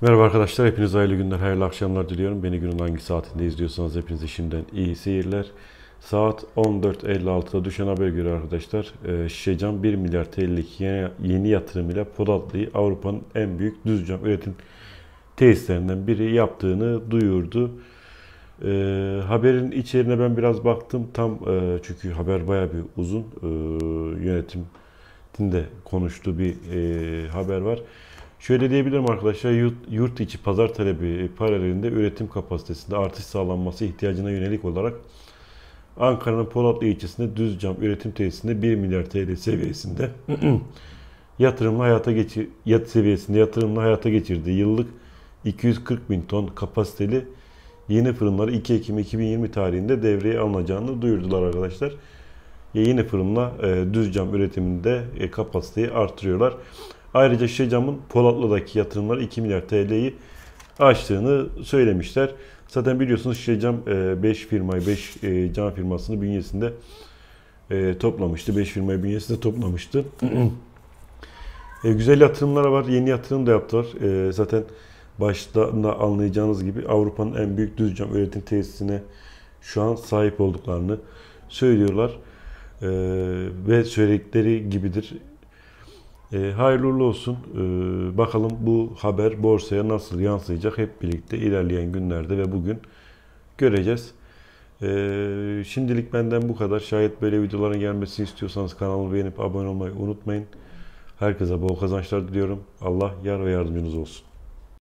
Merhaba arkadaşlar, Hepiniz hayırlı günler, hayırlı akşamlar diliyorum. Beni günün hangi saatinde izliyorsanız hepinize şimdiden iyi seyirler. Saat 14.56'da düşen haber göre arkadaşlar e, Şişecam 1 milyar TL'lik yeni, yatırım ile Polatlı'yı Avrupa'nın en büyük düz cam üretim tesislerinden biri yaptığını duyurdu. E, haberin içeriğine ben biraz baktım. Tam e, çünkü haber baya bir uzun. yönetim de konuştuğu bir haber var. Şöyle diyebilirim arkadaşlar, yurt, yurt içi pazar talebi e, paralelinde üretim kapasitesinde artış sağlanması ihtiyacına yönelik olarak Ankara'nın Polatlı ilçesinde düz cam üretim tesisinde 1 milyar TL seviyesinde yatırımla hayata geçir yat seviyesinde yatırımla hayata geçirdiği yıllık 240 bin ton kapasiteli yeni fırınlar 2 Ekim 2020 tarihinde devreye alınacağını duyurdular arkadaşlar. Yeni fırınla e, düz cam üretiminde e, kapasiteyi artırıyorlar. Ayrıca Şişecam'ın Polatlı'daki yatırımları 2 milyar TL'yi açtığını söylemişler. Zaten biliyorsunuz Şişecam 5 e, firmayı, 5 e, cam firmasını bünyesinde e, toplamıştı. 5 firmayı bünyesinde toplamıştı. e, güzel yatırımlar var. Yeni yatırım da yaptılar. E, zaten başta da anlayacağınız gibi Avrupa'nın en büyük düz cam üretim tesisine şu an sahip olduklarını söylüyorlar. E, ve söyledikleri gibidir. E, hayırlı olsun. E, bakalım bu haber borsaya nasıl yansıyacak hep birlikte ilerleyen günlerde ve bugün göreceğiz. E, şimdilik benden bu kadar. Şayet böyle videoların gelmesini istiyorsanız kanalı beğenip abone olmayı unutmayın. Herkese bol kazançlar diliyorum. Allah yar ve yardımcınız olsun.